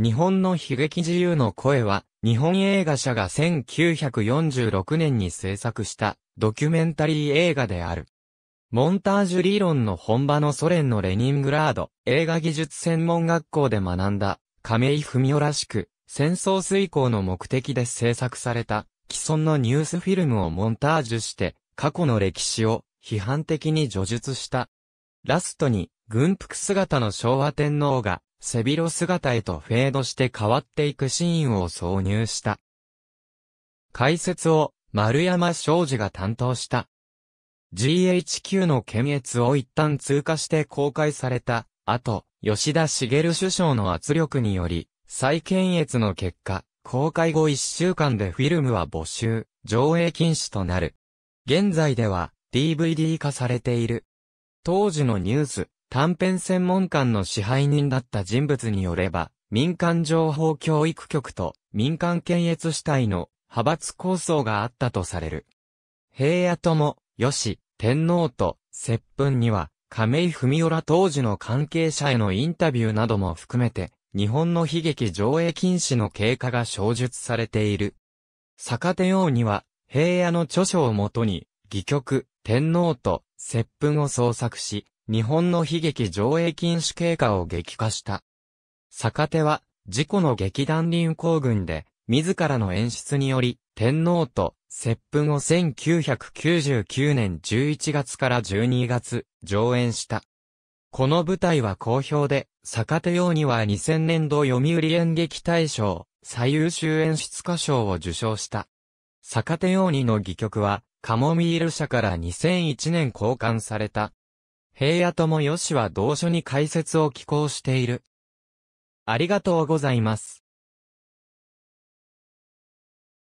日本の悲劇自由の声は、日本映画社が1946年に制作したドキュメンタリー映画である。モンタージュ理論の本場のソ連のレニングラード映画技術専門学校で学んだ亀井文夫らしく戦争遂行の目的で制作された既存のニュースフィルムをモンタージュして過去の歴史を批判的に叙述した。ラストに軍服姿の昭和天皇が背広姿へとフェードして変わっていくシーンを挿入した。解説を丸山昌司が担当した。GHQ の検閲を一旦通過して公開された後、吉田茂首相の圧力により、再検閲の結果、公開後1週間でフィルムは募集、上映禁止となる。現在では DVD 化されている。当時のニュース、短編専門官の支配人だった人物によれば、民間情報教育局と民間検閲主体の派閥構想があったとされる。平野とも、し、天皇と、接吻には、亀井文夫ら当時の関係者へのインタビューなども含めて、日本の悲劇上映禁止の経過が詳述されている。坂手王には、平野の著書をもとに、戯曲、天皇と、接吻を創作し、日本の悲劇上映禁止経過を激化した。坂手は、事故の劇団林行軍で、自らの演出により、天皇と、接吻を1999年11月から12月、上演した。この舞台は好評で、坂手用には2000年度読売演劇大賞、最優秀演出歌賞を受賞した。坂手用にの戯曲は、カモミール社から2001年交換された、平野智義は同書に解説を寄稿している。ありがとうございます。